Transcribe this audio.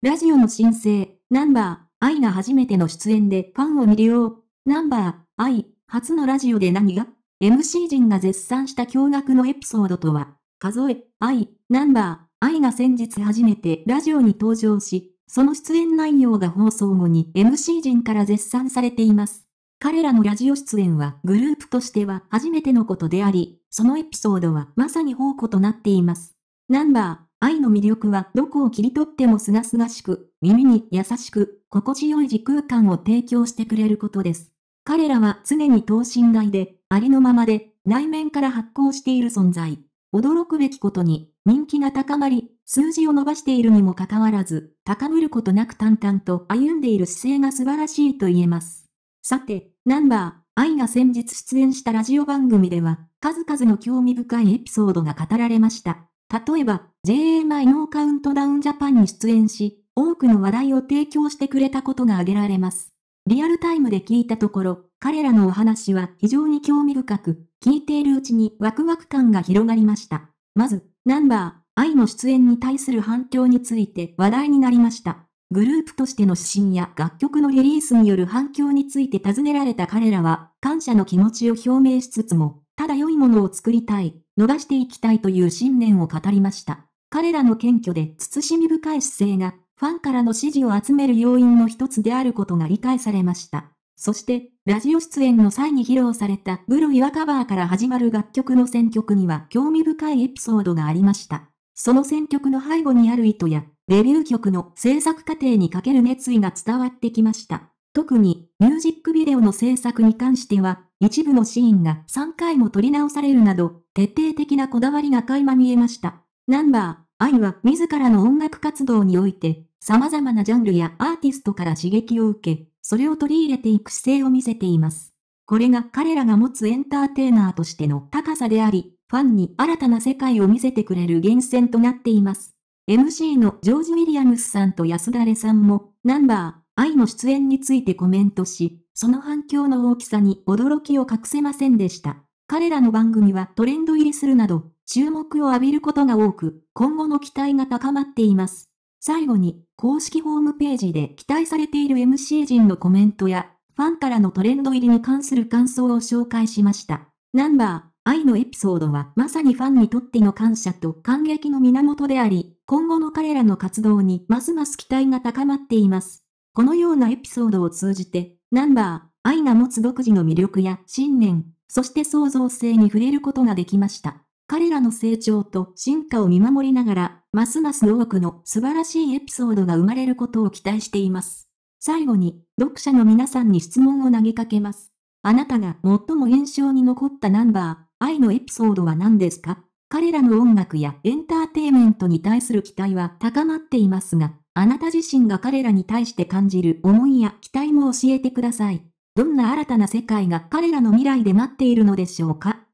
ラジオの新生、ナンバー、愛が初めての出演でファンを魅了。ナンバー、愛、初のラジオで何が ?MC 陣が絶賛した驚愕のエピソードとは、数え、愛、ナンバー、愛が先日初めてラジオに登場し、その出演内容が放送後に MC 陣から絶賛されています。彼らのラジオ出演はグループとしては初めてのことであり、そのエピソードはまさに宝庫となっています。ナンバー、愛の魅力はどこを切り取っても清々しく、耳に優しく、心地よい時空間を提供してくれることです。彼らは常に等身大で、ありのままで、内面から発光している存在。驚くべきことに、人気が高まり、数字を伸ばしているにもかかわらず、高ぶることなく淡々と歩んでいる姿勢が素晴らしいと言えます。さて、ナンバー、愛が先日出演したラジオ番組では、数々の興味深いエピソードが語られました。例えば、JA ノーカウントダウンジャパンに出演し、多くの話題を提供してくれたことが挙げられます。リアルタイムで聞いたところ、彼らのお話は非常に興味深く、聞いているうちにワクワク感が広がりました。まず、ナンバー、愛の出演に対する反響について話題になりました。グループとしての指針や楽曲のリリースによる反響について尋ねられた彼らは、感謝の気持ちを表明しつつも、ただ良いものを作りたい、伸ばしていきたいという信念を語りました。彼らの謙虚で慎み深い姿勢が、ファンからの支持を集める要因の一つであることが理解されました。そして、ラジオ出演の際に披露されたブロイワカバーから始まる楽曲の選曲には興味深いエピソードがありました。その選曲の背後にある意図や、デビュー曲の制作過程にかける熱意が伝わってきました。特に、ミュージックビデオの制作に関しては、一部のシーンが3回も撮り直されるなど、徹底的なこだわりが垣間見えました。ナンバー、愛は自らの音楽活動において、様々なジャンルやアーティストから刺激を受け、それを取り入れていく姿勢を見せています。これが彼らが持つエンターテイナーとしての高さであり、ファンに新たな世界を見せてくれる源泉となっています。MC のジョージ・ウィリアムスさんと安田レさんも、ナンバー、愛の出演についてコメントし、その反響の大きさに驚きを隠せませんでした。彼らの番組はトレンド入りするなど、注目を浴びることが多く、今後の期待が高まっています。最後に、公式ホームページで期待されている MC 陣のコメントや、ファンからのトレンド入りに関する感想を紹介しました。ナンバー、愛のエピソードはまさにファンにとっての感謝と感激の源であり、今後の彼らの活動にますます期待が高まっています。このようなエピソードを通じて、ナンバー、愛が持つ独自の魅力や信念、そして創造性に触れることができました。彼らの成長と進化を見守りながら、ますます多くの素晴らしいエピソードが生まれることを期待しています。最後に、読者の皆さんに質問を投げかけます。あなたが最も印象に残ったナンバー、愛のエピソードは何ですか彼らの音楽やエンターテイメントに対する期待は高まっていますが、あなた自身が彼らに対して感じる思いや期待も教えてください。どんな新たな世界が彼らの未来で待っているのでしょうか